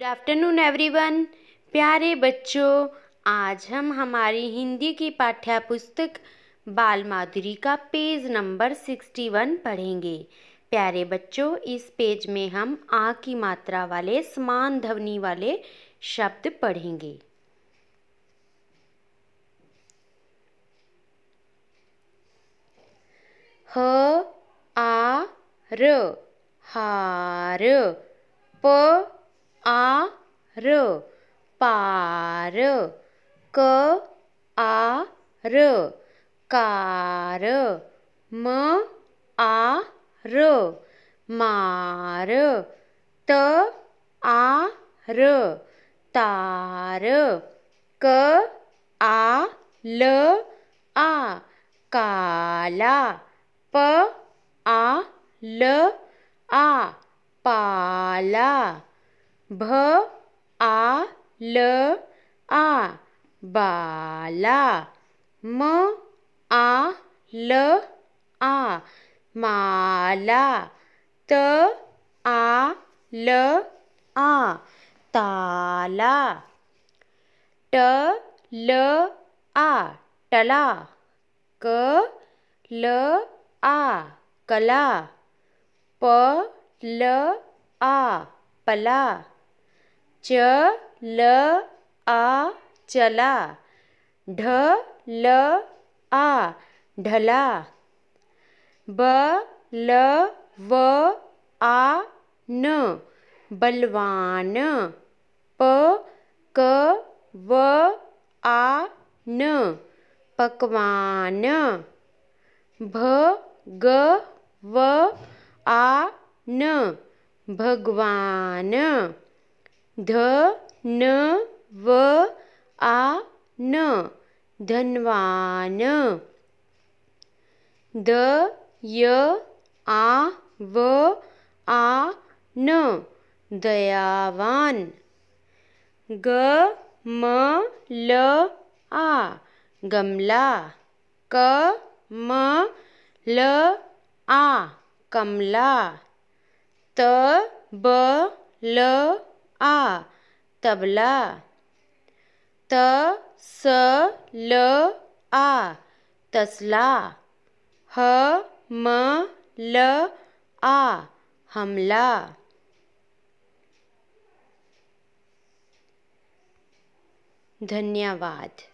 good afternoon everyone प्यारे बच्चों आज हम हमारी हिंदी की पाठ्य पुस्तक बाल माधुरी का पेज नंबर सिक्सटी वन पढ़ेंगे प्यारे बच्चों इस पेज में हम आ की मात्रा वाले समान ध्वनि वाले शब्द पढ़ेंगे ह आ र हार प आर पार क आर कार म आर मार त आर तार क आ ल आ काला प आ ल आ पाला भ आ ल आ बाला म आ ल आ माला त आ ल आ ताला ट ल आ टला क ल आ कला प ल आ पला च ल आ चला ढ ल आ ढला ब ल व आ न बलवान प क व आ न पकवान भ ग व आ न भगवान ध न व आ न धनवान द य आ व आ न दयावान ग म ल आ गमला क म ल आ कमला त ब ल आ तबला त स ल आ तसला ह म ल आ हमला धन्यवाद